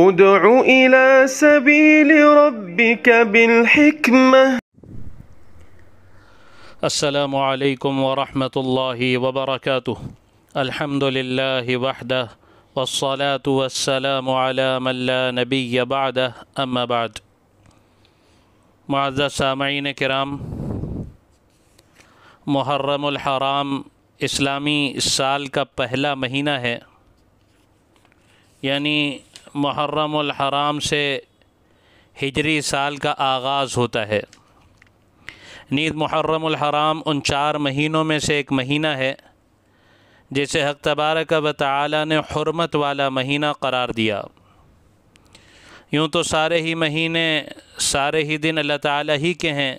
ادع إلى سبيل ربك بالحكمة السلام عليكم ورحمة الله وبركاته الحمد لله وحده والصلاة والسلام على من لا نبي بعده أما بعد معزز سامعین کرام محرم الحرام इस्लामी साल का पहला महीना है यानी मुहर्रम हराम से हिजरी साल का आगाज़ होता है नीद मुहर्रम हराम उन चार महीनों में से एक महीना है जिसे हक तबारक व ताली ने हरमत वाला महीना करार दिया यूँ तो सारे ही महीने सारे ही दिन अल्लाह ताली ही के हैं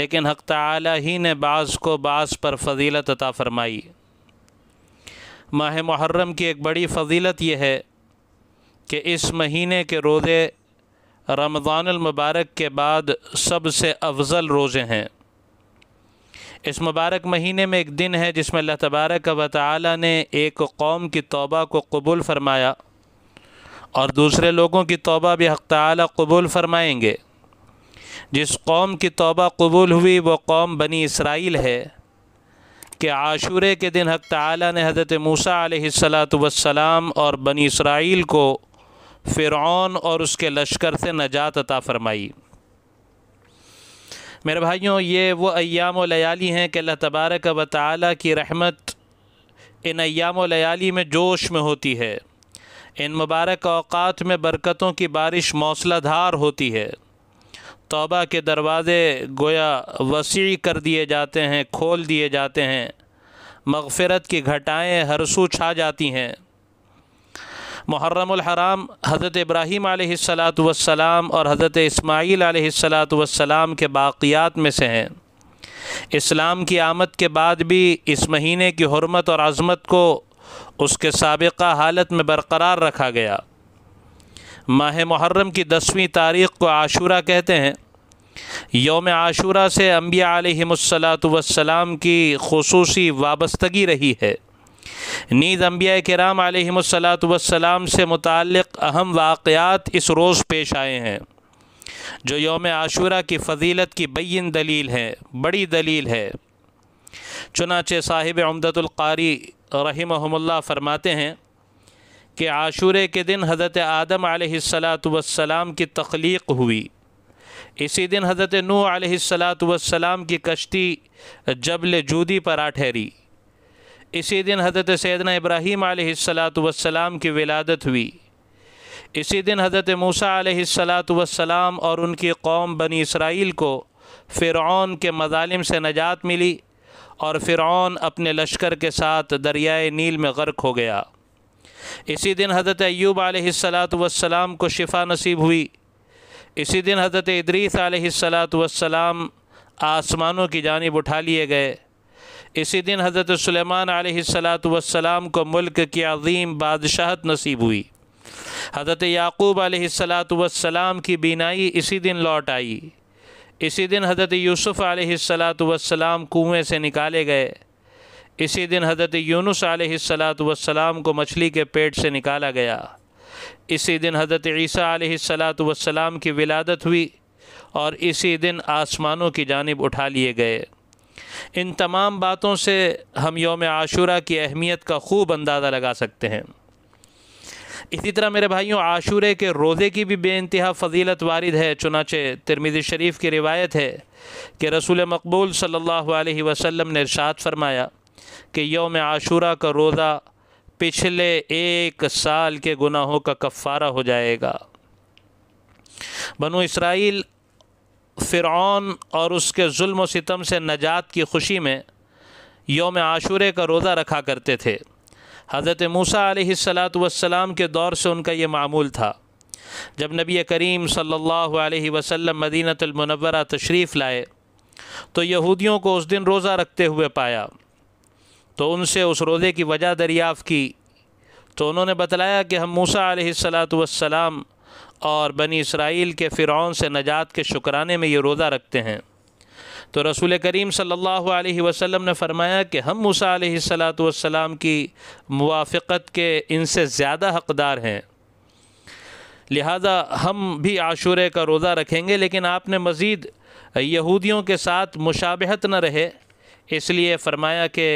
लेकिन हक ताली ही ने बाज़ को बाज़ पर फजीलत अता फ़रमाई माह मुहर्रम की एक बड़ी फजीलत यह है कि इस महीने के रोज़े रमज़ानमबारक के बाद सबसे अफजल रोज़े हैं इस मुबारक महीने में एक दिन है जिसमें अल्लाह तबारक व ताली ने एक कौम की तौबा को कबूल फ़रमाया और दूसरे लोगों की तौबा भी हक़ ताली कबूल फ़रमाएँगे जिस कौम की तौबा कबूल हुई वो कौम बनी इसराइल है कि आशूरे के दिन हक़ ताली ने हज़रत मूसा सलात वसलाम और बनी इसराइल को फ़िरौन और उसके लश्कर से नजात अता फ़रमाई मेरे भाइयों ये वो अयाम लयाली हैं कि अल्लाह तबारक व ताली की रहमत इन अयाम लयाली में जोश में होती है इन मुबारक अवकात में बरकतों की बारिश मौसलाधार होती है तोबा के दरवाज़े गोया वसी कर दिए जाते हैं खोल दिए जाते हैं मगफ़रत की घटाएँ हरसू छा जाती हैं मुहर्रमहराम हज़रत इब्राहीम वसलाम और हज़रत इसमाईल आसलाम के बाक़ियात में से हैं इस्लाम की आमद के बाद भी इस महीने की हरमत और आज़मत को उसके सबका हालत में बरकरार रखा गया माह मुहर्रम की दसवीं तारीख़ को आशूरा कहते हैं योम आशूरा से अम्बिया आलमसलाम की खसूसी वाबस्तगी रही है नीज़ अम्बिया कराम आलमसलात वसलाम से मुतल अहम वाक़ात इस रोज़ पेश आए हैं जो योम आशूरा की फजीलत की बैन दलील है बड़ी दलील है चुनाचे साहिब अमदतुल्कारी रहीमहमल्ला फरमाते हैं कि आशूरे के दिन हज़रत आदम आलतम की तख्लीक हुई इसी दिन हज़रत नू आलतम की कश्ती जबल जूदी पर आ ठहरी इसी दिन हज़रत सैदना इब्राहीम आसलातम की विलादत हुई इसी दिन हज़रत मूसा आसलातम और उनकी कौम बनी इसराइल को फ़िरौन के मजालिम से नजात मिली और फ़िरौन अपने लश्कर के साथ दरियाए नील में गर्क हो गया इसी दिन हज़रत अयूब वसलाम को शिफा नसीब हुई इसी दिन हज़रत इदरीस आसलातम आसमानों की जानब उठा लिए गए इसी दिन हज़रत सलेमान सलात वसलाम को मुल्क की अजीम बादशाहत नसीब हुई हज़रत याकूब सलात वसलाम की बीनाई इसी दिन लौट आई इसी दिन हज़रत यूसुफ़ सलात वसलाम कुएँ से निकाले गए इसी दिन हज़रत यूनुस सलात वसलाम को मछली के पेट से निकाला गया इसी दिन हज़रत ईसा सलात वसलाम की विलादत हुई और इसी दिन आसमानों की जानब उठा लिए गए इन तमाम बातों से हम योम आशूरा की अहमियत का खूब अंदाज़ा लगा सकते हैं इसी तरह मेरे भाइयों आशूरे के रोज़े की भी बेानतहा फजीलत वारद है चुनाचे तिरमिज़ शरीफ की रिवायत है कि रसूल मकबूल सल्लल्लाहु अलैहि वसल्लम ने इरशाद फरमाया कि योम आशूरा का रोज़ा पिछले एक साल के गुनाहों का कफ़ारा हो जाएगा बनो इसराइल फ़िरौन और उसके जुल्म सितम से नजात की खुशी में योम आशूरे का रोज़ा रखा करते थे हज़रत मूसा सलात वसलाम के दौर से उनका ये मामूल था जब नबी करीम सल्लल्लाहु अलैहि वसल्लम मदीनतमनवरा तशरीफ़ लाए तो यहूदियों को उस दिन रोज़ा रखते हुए पाया तो उनसे उस रोज़े की वजह दरियाफ़ की तो उन्होंने बतलाया कि हम मूसा सलात वसलाम और बनी इसराइल के फ़िरौन से नजात के शुक्राने में ये रोज़ा रखते हैं तो रसूल करीम सल्लल्लाहु अलैहि वसल्लम ने फरमाया कि हम मूसा सलाम की मुआफ़त के इनसे ज़्यादा हकदार हैं लिहाजा हम भी आशूरे का रोज़ा रखेंगे लेकिन आपने मज़ीद यहूदियों के साथ मुशाबहत न रहे इसलिए फ़रमाया कि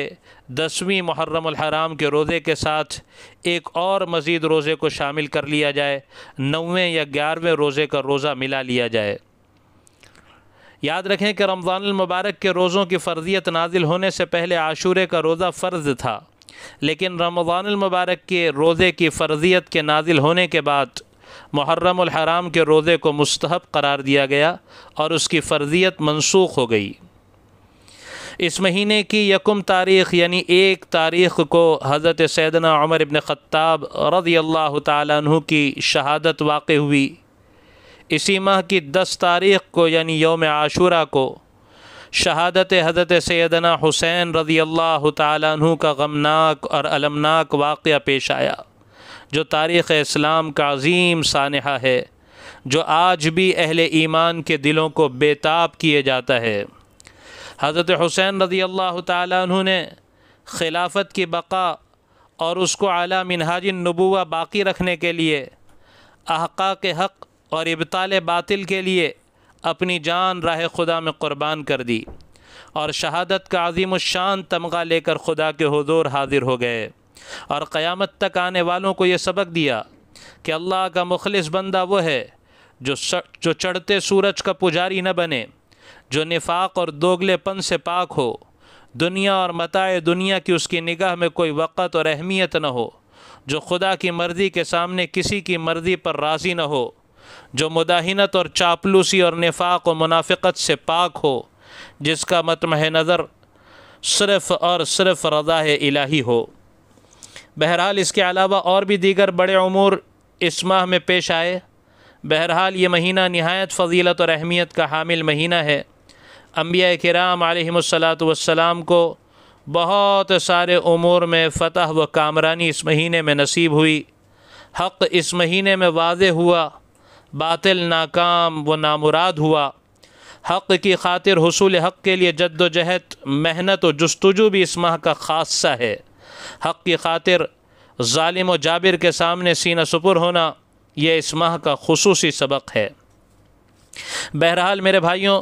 दसवीं मुहर्रम हराम के रोज़े के साथ एक और मज़ीद रोज़े को शामिल कर लिया जाए नौवें या ग्यारहवें रोज़े का रोज़ा मिला लिया जाए याद रखें कि रमज़ानमबारक के रोज़ों की फ़र्जियत नाजिल होने से पहले आशूरे का रोज़ा फ़र्ज़ था लेकिन रमज़ानमबारक के रोज़े की फ़र्जियत के नाजिल होने के बाद मुहर्रम हराम के रोज़े को मस्तहब करार दिया गया और उसकी फ़र्जियत मनसूख हो गई इस महीने की यकम तारीख़ यानी एक तारीख़ को हज़रत सैदना उमर इबन ख़त्ताब रज़ी अल्लाह तु की शहादत वाक़ हुई इसी माह की दस तारीख़ को यानी योम आशूरा को शहादत हज़रत सैदना हुसैन रज़ी अल्लाह तु का गमनाक और अलमनाक वाक़ पेश आया जो तारीख़ इस्लाम का अजीम सानहा है जो आज भी अहल ईमान के दिलों को बेताब किए जाता है हज़रत हुसैन रदी अल्लाह तु ने खिलाफत की बका और उसको अला मिनहाज नबूवा बाकी रखने के लिए अहका के हक़ और इबताल बातिल के लिए अपनी जान राह खुदा में क़ुरबान कर दी और शहादत का अजीम शान तमगा लेकर खुदा के हजूर हाजिर हो गए और क़यामत तक आने वालों को ये सबक दिया कि अल्लाह का मुखलिस बंदा वह है जो जो चढ़ते सूरज का पुजारी न बने जो निफाक और दोगलेपन से पाक हो दुनिया और मताए दुनिया की उसकी निगाह में कोई वक़्त और अहमियत न हो जो खुदा की मर्ज़ी के सामने किसी की मर्ज़ी पर राज़ी न हो जो मुदाहिनत और चापलूसी और निफाक और मुनाफ़त से पाक हो जिसका मतमह नज़र सिर्फ़ और सिर्फ़ रजा इलाही हो बहरहाल इसके अलावा और भी दीगर बड़े अमूर इस माह में पेश आए बहरहाल ये महीना नहायत फजीलत और अहमियत का हामिल महीना है अम्बिया कराम वसलाम को बहुत सारे उमूर में फ़तह व कामरानी इस महीने में नसीब हुई हक़ इस महीने में वाज हुआ बातिल नाकाम व नामुराद हुआ हक़ की खातिर हसूल हक़ के लिए जद्दोजहद मेहनत व जस्तजू भी इस माह का खासा है हक़ की खातिर ालिम व जाबिर के सामने सीना सपुर होना यह इस माह का खसूस सबक है बहरहाल मेरे भाइयों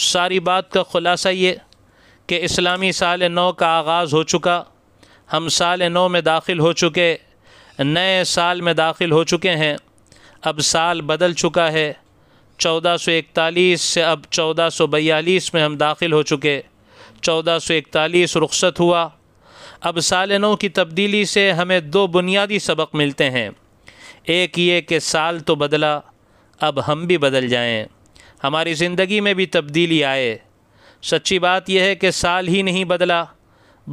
सारी बात का ख़ुलासा ये कि इस्लामी साल नौ का आगाज़ हो चुका हम साल नौ में दाखिल हो चुके नए साल में दाखिल हो चुके हैं अब साल बदल चुका है चौदह सौ इकतालीस से अब चौदह सौ बयालीस में हम दाखिल हो चुके चौदह सौ इकतालीस रुख्सत हुआ अब साल नौ की तब्दीली से हमें दो बुनियादी सबक मिलते हैं एक ये कि साल तो बदला अब हम भी बदल जाएं हमारी ज़िंदगी में भी तब्दीली आए सच्ची बात यह है कि साल ही नहीं बदला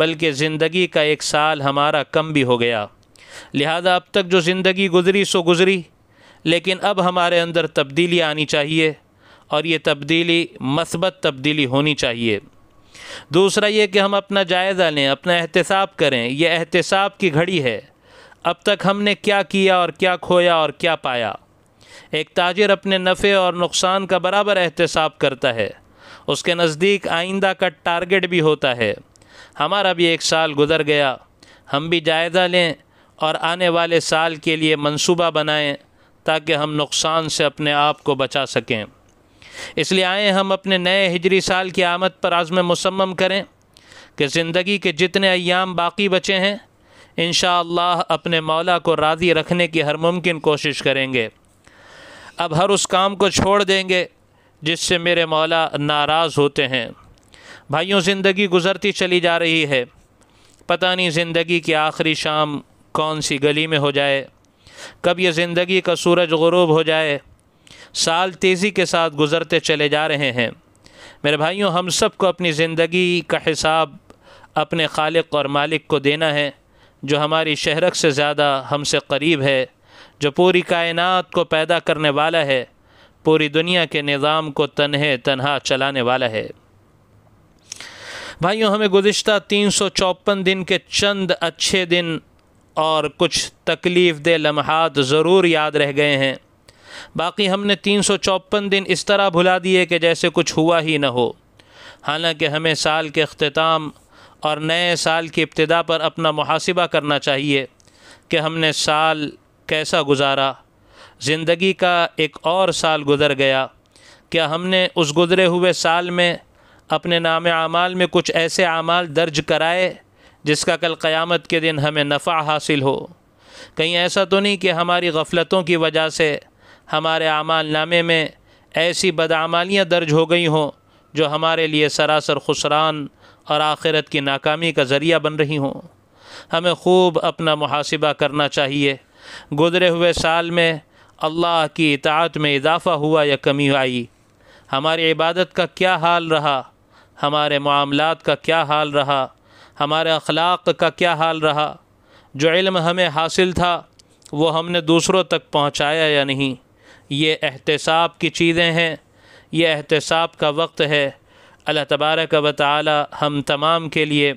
बल्कि ज़िंदगी का एक साल हमारा कम भी हो गया लिहाजा अब तक जो ज़िंदगी गुजरी सो गुज़री लेकिन अब हमारे अंदर तब्दीली आनी चाहिए और ये तब्दीली मस्बत तब्दीली होनी चाहिए दूसरा ये कि हम अपना जायज़ा लें अपना एहतसाब करें यह एहतसाब की घड़ी है अब तक हमने क्या किया और क्या खोया और क्या पाया एक ताजर अपने नफ़े और नुकसान का बराबर एहतसाब करता है उसके नज़दीक आइंदा का टारगेट भी होता है हमारा भी एक साल गुजर गया हम भी जायज़ा लें और आने वाले साल के लिए मंसूबा बनाएं ताकि हम नुकसान से अपने आप को बचा सकें इसलिए आए हम अपने नए हिजरी साल की आमद पर आज़म मुसम्म करें कि ज़िंदगी के जितने अयाम बाकी बचे हैं इन अपने मौला को राज़ी रखने की हर मुमकिन कोशिश करेंगे अब हर उस काम को छोड़ देंगे जिससे मेरे मौला नाराज़ होते हैं भाइयों ज़िंदगी गुज़रती चली जा रही है पता नहीं ज़िंदगी की आखिरी शाम कौन सी गली में हो जाए कब ये ज़िंदगी का सूरज गरूब हो जाए साल तेज़ी के साथ गुज़रते चले जा रहे हैं मेरे भाइयों हम सब को अपनी ज़िंदगी का हिसाब अपने खालिक और मालिक को देना है जो हमारी शहरक से ज़्यादा हमसे करीब है जो पूरी कायनात को पैदा करने वाला है पूरी दुनिया के निज़ाम को तनहे तनहा चलाने वाला है भाइयों हमें गुज्त तीन सौ चौपन दिन के चंद अच्छे दिन और कुछ तकलीफ़ दे लम्हात ज़रूर याद रह गए हैं बाकी हमने तीन सौ चौपन दिन इस तरह भुला दिए कि जैसे कुछ हुआ ही ना हो हालांकि हमें साल के अख्ताम और नए साल की इब्तदा पर अपना मुहासिबा करना चाहिए कि हमने साल कैसा गुजारा ज़िंदगी का एक और साल गुज़र गया क्या हमने उस गुज़रे हुए साल में अपने नाम आमाल में कुछ ऐसे आमाल दर्ज कराए जिसका कल क़यामत के दिन हमें नफ़ा हासिल हो कहीं ऐसा तो नहीं कि हमारी गफलतों की वजह से हमारे आमाल नामे में ऐसी बदआमालियाँ दर्ज हो गई हों जो हमारे लिए सरासर खुसरान और आखिरत की नाकामी का ज़रिया बन रही हों हमें खूब अपना मुहासिबा करना चाहिए गुजरे हुए साल में अल्लाह की इतात में इजाफ़ा हुआ या कमी आई हमारी इबादत का क्या हाल रहा हमारे मामलों का क्या हाल रहा हमारे अखलाक का क्या हाल रहा जो इल्म हमें हासिल था वो हमने दूसरों तक पहुँचाया या नहीं ये एहतसाब की चीज़ें हैं ये एहतसाब का वक्त है अल्लाह तबारक व ताली हम तमाम के लिए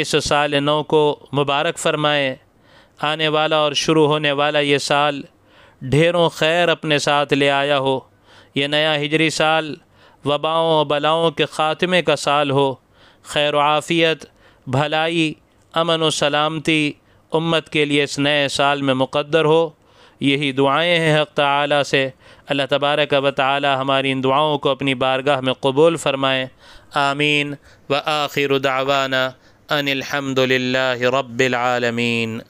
इस साल नौ को मुबारक फरमाएँ आने वाला और शुरू होने वाला ये साल ढेरों खैर अपने साथ ले आया हो ये नया हिजरी साल वबाओं बलाओं के ख़ात्मे का साल हो खैर आफ़ियत भलाई अमन व सलामती उम्मत के लिए इस नए साल में मुकद्दर हो यही दुआएं हैं हक़ तआला से अल्लाह तबारक व ताली हमारी इन दुआओं को अपनी बारगाह में कबूल फ़रमाएँ आमीन व आखिर दावाना अनिलहमदिल्ला रबालमीन